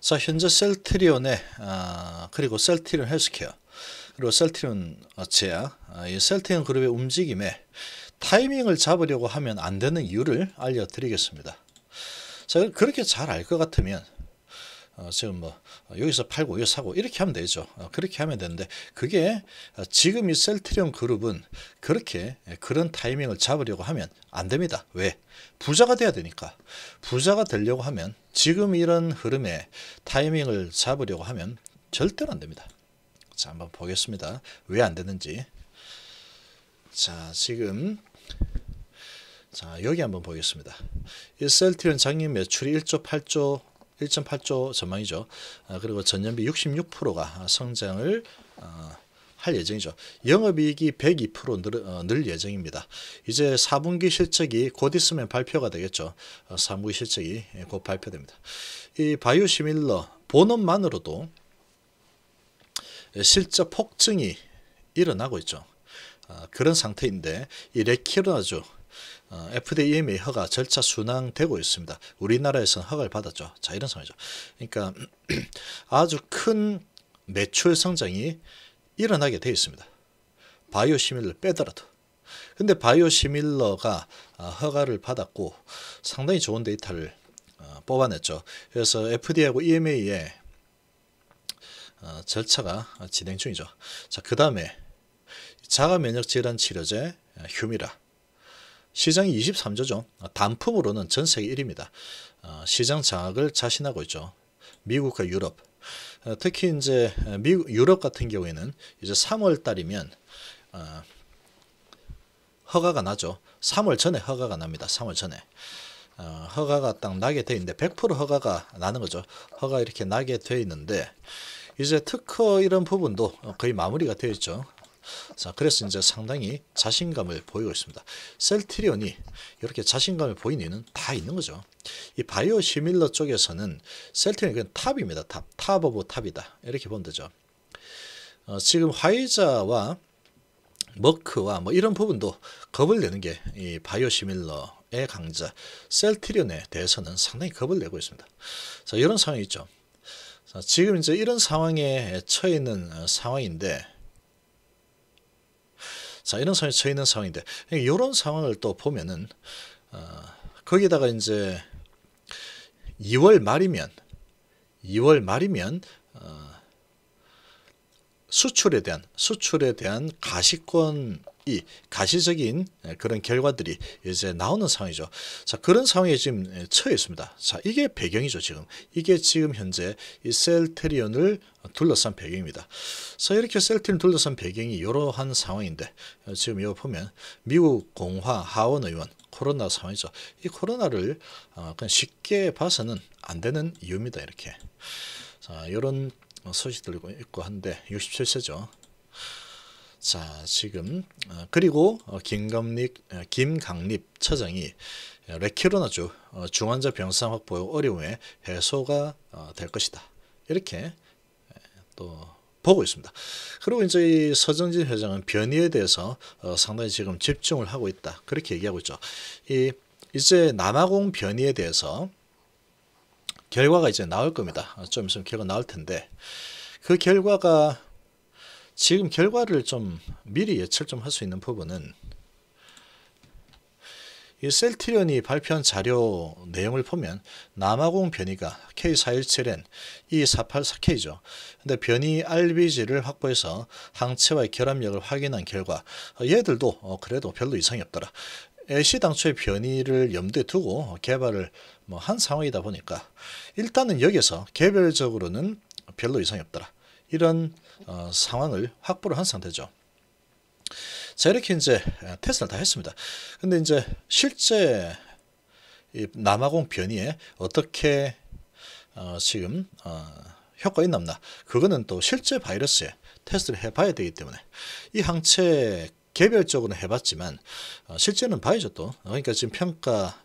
자, 현재 셀트리온의 아, 그리고 셀트리온 헬스케어 그리고 셀트리온 제약 아, 이 셀트리온 그룹의 움직임에 타이밍을 잡으려고 하면 안 되는 이유를 알려드리겠습니다. 자, 그렇게 잘 알 것 같으면 어, 지금 뭐 어, 여기서 팔고 여기서 사고 이렇게 하면 되죠. 어, 그렇게 하면 되는데 그게 지금 이 셀트리온 그룹은 그렇게 예, 그런 타이밍을 잡으려고 하면 안 됩니다. 왜? 부자가 돼야 되니까. 부자가 되려고 하면 지금 이런 흐름에 타이밍을 잡으려고 하면 절대로 안 됩니다. 자 한번 보겠습니다. 왜 안 되는지. 자 지금 자 여기 한번 보겠습니다. 이 셀트리온 장기 매출이 1조 8조 1.8조 전망이죠. 아, 그리고 전년비 66%가 성장을 어, 할 예정이죠. 영업이익이 102% 어, 늘, 예정입니다. 이제 4분기 실적이 곧 있으면 발표가 되겠죠. 어, 3분기 실적이 예, 곧 발표됩니다. 이 바이오 시밀러 본업만으로도 실적 폭증이 일어나고 있죠. 아, 그런 상태인데 이레키로나주 FDM의 어, 허가 절차 순항되고 있습니다. 우리나라에서는 허가를 받았죠. 자 이런 상황이죠. 그러니까 아주 큰 매출 성장이 일어나게 되어 있습니다. 바이오 시밀러 빼더라도. 근데 바이오 시밀러가 어, 허가를 받았고 상당히 좋은 데이터를 어, 뽑아냈죠. 그래서 FDA하고 EMA의 절차가 진행 중이죠. 자, 그 다음에 자가 면역 질환 치료제 휴미라 시장이 23조죠. 단품으로는 전 세계 1위입니다. 어, 시장 장악을 자신하고 있죠. 미국과 유럽. 어, 특히 이제 미국, 유럽 같은 경우에는 이제 3월 달이면 어, 허가가 나죠. 3월 전에 허가가 납니다. 3월 전에. 허가가 딱 나게 돼 있는데 100% 허가가 나는 거죠. 허가 이렇게 나게 돼 있는데 이제 특허 이런 부분도 거의 마무리가 되어 있죠. 자, 그래서 이제 상당히 자신감을 보이고 있습니다. 셀트리온이 이렇게 자신감을 보이는 이유는 다 있는 거죠. 이 바이오 시밀러 쪽에서는 셀트리온이 그냥 탑입니다. 탑. 탑 오브 탑이다. 이렇게 보면 되죠. 어, 지금 화이자와 머크와 뭐 이런 부분도 겁을 내는 게 이 바이오 시밀러의 강자 셀트리온에 대해서는 상당히 겁을 내고 있습니다. 자, 이런 상황이 있죠. 자, 지금 이제 이런 상황에 처해 있는 어, 상황인데 자 이런 상황이 처해 있는 상황인데 이런 그러니까 상황을 또 보면은 어, 거기다가 이제 2월 말이면 2월 말이면 어, 수출에 대한 수출에 대한 가시권 이 가시적인 그런 결과들이 이제 나오는 상황이죠. 자, 그런 상황에 지금 처해 있습니다. 자, 이게 배경이죠, 지금. 이게 지금 현재 이 셀테리온을 둘러싼 배경입니다. 자, 이렇게 셀테리온 둘러싼 배경이 이러한 상황인데, 어, 지금 여기 보면 미국 공화 하원 의원, 코로나 상황이죠. 이 코로나를 어, 그냥 쉽게 봐서는 안 되는 이유입니다, 이렇게. 자, 이런 소식들고 있고 한데, 67세죠. 자, 지금 어, 그리고 어, 김감립 어, 김강립 처장이 레키로나주 중환자 병상 확보 어려움에 해소가 될 것이다. 이렇게 예, 또 보고 있습니다. 그리고 이제 이 서정진 회장은 변이에 대해서 상당히 지금 집중을 하고 있다. 그렇게 얘기하고 있죠. 이 이제 남아공 변이에 대해서 결과가 이제 나올 겁니다. 좀 있으면 결과 나올 텐데 그 결과가 지금 결과를 좀 미리 예측 좀 할 수 있는 부분은 이 셀트리온이 발표한 자료 내용을 보면 남아공 변이가 K417N, E484K죠. 근데 변이 RBG를 확보해서 항체와의 결합력을 확인한 결과 얘들도 어, 그래도 별로 이상이 없더라. 애시 당초에 변이를 염두에 두고 개발을 뭐 한 상황이다 보니까 일단은 여기서 개별적으로는 별로 이상이 없더라. 이런 어, 상황을 확보를 한 상태죠. 자 이렇게 이제 테스트를 다 했습니다. 근데 이제 실제 이 남아공 변이에 어떻게 어, 지금 어, 효과 있나없나 그거는 또 실제 바이러스에 테스트를 해봐야 되기 때문에 이 항체 개별적으로 해봤지만 어, 실제는 봐야죠 또 그러니까 지금 평가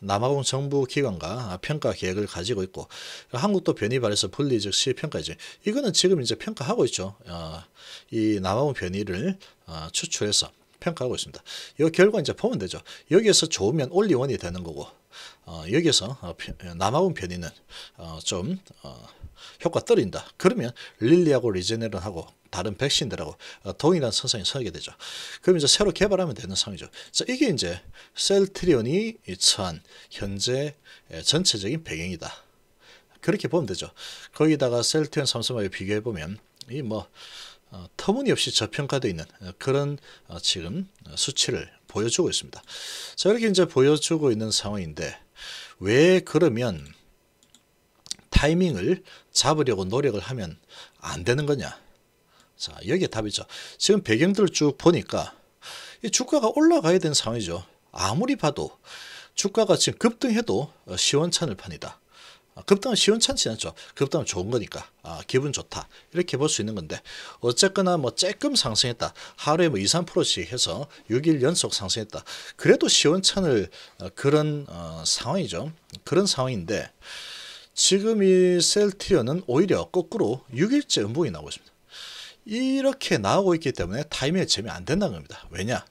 남아공 정부 기관과 평가 계획을 가지고 있고 한국도 변이 발에서 분리적 시평가제 이거는 지금 이제 평가하고 있죠. 어, 이 남아공 변이를 어, 추출해서 평가하고 있습니다. 이 결과 이제 보면 되죠. 여기에서 좋으면 올리원이 되는 거고 어, 여기에서 어, 남아공 변이는 어, 좀 어, 효과 떨어진다. 그러면 릴리하고 리제네론하고 다른 백신들하고 어, 동일한 선상에 서게 되죠. 그럼 이제 새로 개발하면 되는 상황이죠. 자, 이게 이제 셀트리온이 처한 현재 전체적인 배경이다. 그렇게 보면 되죠. 거기다가 셀트리온 삼성하고 비교해 보면 이뭐 어, 터무니없이 저평가되어 있는 어, 그런 지금 수치를 보여주고 있습니다. 자, 이렇게 이제 보여주고 있는 상황인데 왜 그러면 타이밍을 잡으려고 노력을 하면 안 되는 거냐? 자, 여기에 답이죠. 지금 배경들을 쭉 보니까 이 주가가 올라가야 되는 상황이죠. 아무리 봐도 주가가 지금 급등해도 어, 시원찮을 판이다. 아, 급등은 시원찮지 않죠. 급등은 좋은 거니까 아, 기분 좋다 이렇게 볼 수 있는 건데 어쨌거나 뭐 쬐끔 상승했다 하루에 뭐 2, 3%씩 해서 6일 연속 상승했다 그래도 시원찮을 어, 그런 어, 상황이죠. 그런 상황인데 지금 이 셀트리온은 오히려 거꾸로 6일째 음봉이 나오고 있습니다. 이렇게 나오고 있기 때문에 타이밍에 재미 안 된다는 겁니다. 왜냐?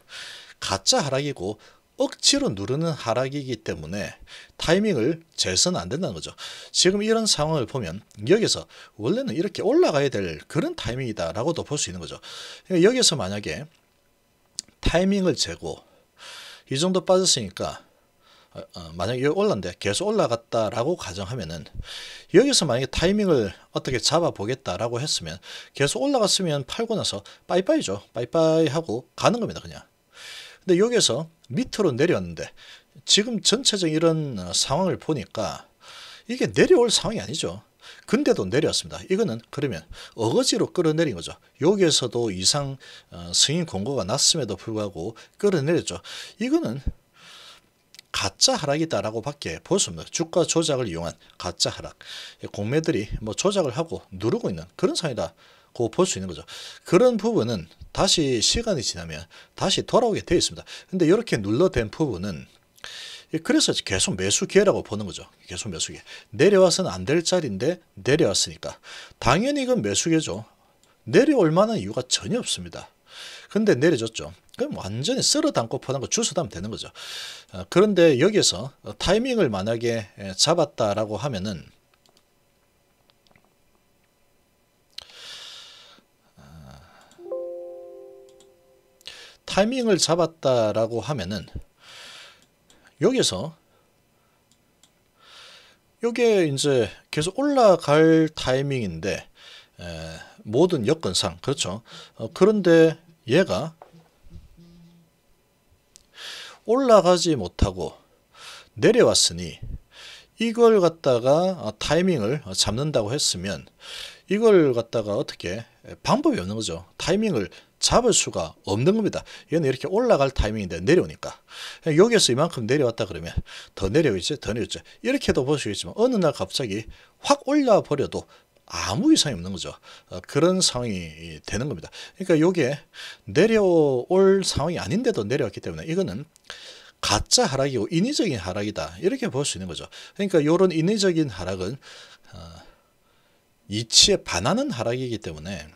가짜 하락이고 억지로 누르는 하락이기 때문에 타이밍을 재선 안 된다는 거죠. 지금 이런 상황을 보면 여기서 원래는 이렇게 올라가야 될 그런 타이밍이다라고도 볼 수 있는 거죠. 그러니까 여기서 만약에 타이밍을 재고 이 정도 빠졌으니까 어, 만약에 여기 올랐는데 계속 올라갔다라고 가정하면은 여기서 만약에 타이밍을 어떻게 잡아보겠다라고 했으면 계속 올라갔으면 팔고 나서 빠이빠이죠. 빠이빠이 하고 가는 겁니다. 그냥. 근데 여기서 에 밑으로 내렸는데 지금 전체적인 이런 어, 상황을 보니까 이게 내려올 상황이 아니죠. 근데도 내려왔습니다. 이거는 그러면 어거지로 끌어내린 거죠. 여기에서도 이상 어, 승인 공고가 났음에도 불구하고 끌어내렸죠. 이거는 가짜 하락이다라고 밖에 볼 수 없는 주가 조작을 이용한 가짜 하락 공매들이 뭐 조작을 하고 누르고 있는 그런 상황이다 고 볼 수 있는 거죠. 그런 부분은 다시 시간이 지나면 다시 돌아오게 되어 있습니다. 근데 이렇게 눌러댄 부분은 그래서 계속 매수 기회라고 보는 거죠. 계속 매수 기회. 내려와서는 안 될 자리인데 내려왔으니까. 당연히 이건 매수 기회죠. 내려올 만한 이유가 전혀 없습니다. 근데 내려졌죠 그럼 완전히 쓸어 담고 포장고 주워 담 되는 거죠. 어, 그런데 여기에서 타이밍을 만약에 잡았다라고 하면은 아, 타이밍을 잡았다라고 하면은 여기서 이게 이제 계속 올라갈 타이밍인데 모든 여건상 그렇죠. 어, 그런데 얘가 올라가지 못하고 내려왔으니 이걸 갖다가 타이밍을 잡는다고 했으면 이걸 갖다가 어떻게 방법이 없는 거죠. 타이밍을 잡을 수가 없는 겁니다. 얘는 이렇게 올라갈 타이밍인데 내려오니까 여기에서 이만큼 내려왔다 그러면 더 내려오겠지 더내려오죠 이렇게도 볼 수 있지만 어느 날 갑자기 확 올라 버려도 아무 이상이 없는 거죠. 어, 그런 상황이 되는 겁니다. 그러니까 이게 내려올 상황이 아닌데도 내려왔기 때문에 이거는 가짜 하락이고 인위적인 하락이다. 이렇게 볼 수 있는 거죠. 그러니까 이런 인위적인 하락은 어, 이치에 반하는 하락이기 때문에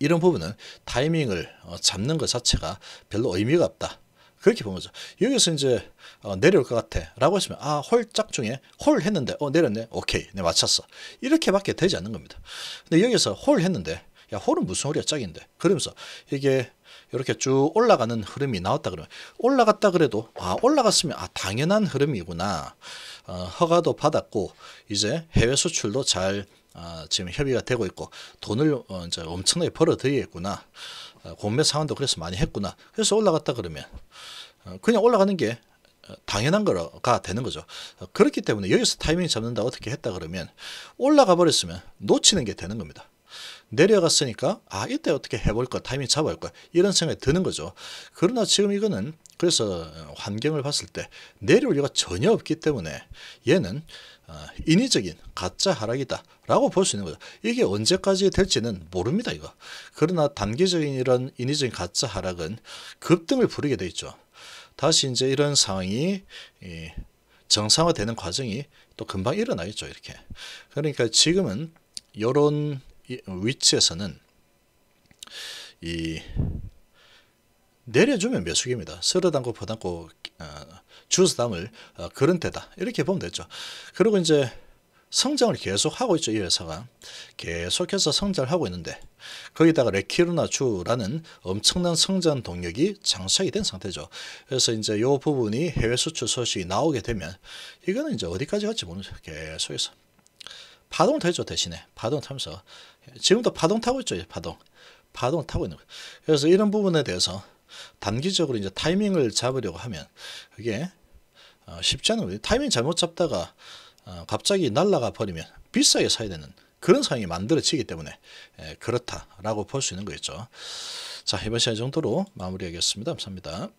이런 부분은 타이밍을 어, 잡는 것 자체가 별로 의미가 없다. 그렇게 보면서 여기서 이제 어, 내려올 것 같아 라고 했으면 아 홀 짝 중에 홀 했는데 어 내렸네 오케이 내 네, 맞췄어 이렇게밖에 되지 않는 겁니다 근데 여기서 홀 했는데 야 홀은 무슨 홀이야 짝인데 그러면서 이게 이렇게 쭉 올라가는 흐름이 나왔다 그러면 올라갔다 그래도 아 올라갔으면 아 당연한 흐름이구나 어, 허가도 받았고 이제 해외 수출도 잘 어, 지금 협의가 되고 있고 돈을 어, 이제 엄청나게 벌어들이겠구나 공매 어, 상황도 그래서 많이 했구나. 그래서 올라갔다 그러면 어, 그냥 올라가는 게 어, 당연한 거가 되는 거죠. 그렇기 때문에 여기서 타이밍 잡는다 어떻게 했다 그러면 올라가 버렸으면 놓치는 게 되는 겁니다. 내려갔으니까 아 이때 어떻게 해볼까 타이밍 잡아볼까 이런 생각이 드는 거죠. 그러나 지금 이거는 그래서 환경을 봤을 때 내려올 리가 전혀 없기 때문에 얘는 아, 인위적인 가짜 하락이다라고 볼 수 있는 거죠. 이게 언제까지 될지는 모릅니다. 이거. 그러나 단기적인 이런 인위적인 가짜 하락은 급등을 부르게 돼 있죠. 다시 이제 이런 상황이 정상화되는 과정이 또 금방 일어나겠죠. 이렇게. 그러니까 지금은 이런 위치에서는 이 내려주면 매수기입니다. 쓸어 담고 퍼담고 어, 주스담을 어, 그런 데다 이렇게 보면 되죠. 그리고 이제 성장을 계속 하고 있죠. 이 회사가 계속해서 성장을 하고 있는데 거기다가 레키르나 주라는 엄청난 성장 동력이 장착이 된 상태죠. 그래서 이제 요 부분이 해외 수출 소식이 나오게 되면 이거는 이제 어디까지 갈지 모르죠. 계속해서 파동 을 타죠 대신에 파동 을 타면서 지금도 파동 타고 있죠. 파동 파동 타고 있는 거예요. 그래서 이런 부분에 대해서 단기적으로 이제 타이밍을 잡으려고 하면 그게 어, 쉽지 않은 거예요. 타이밍 잘못 잡다가 어, 갑자기 날라가 버리면 비싸게 사야 되는 그런 상황이 만들어지기 때문에 에, 예, 그렇다라고 볼 수 있는 거겠죠. 자 이번 시간 정도로 마무리하겠습니다. 감사합니다.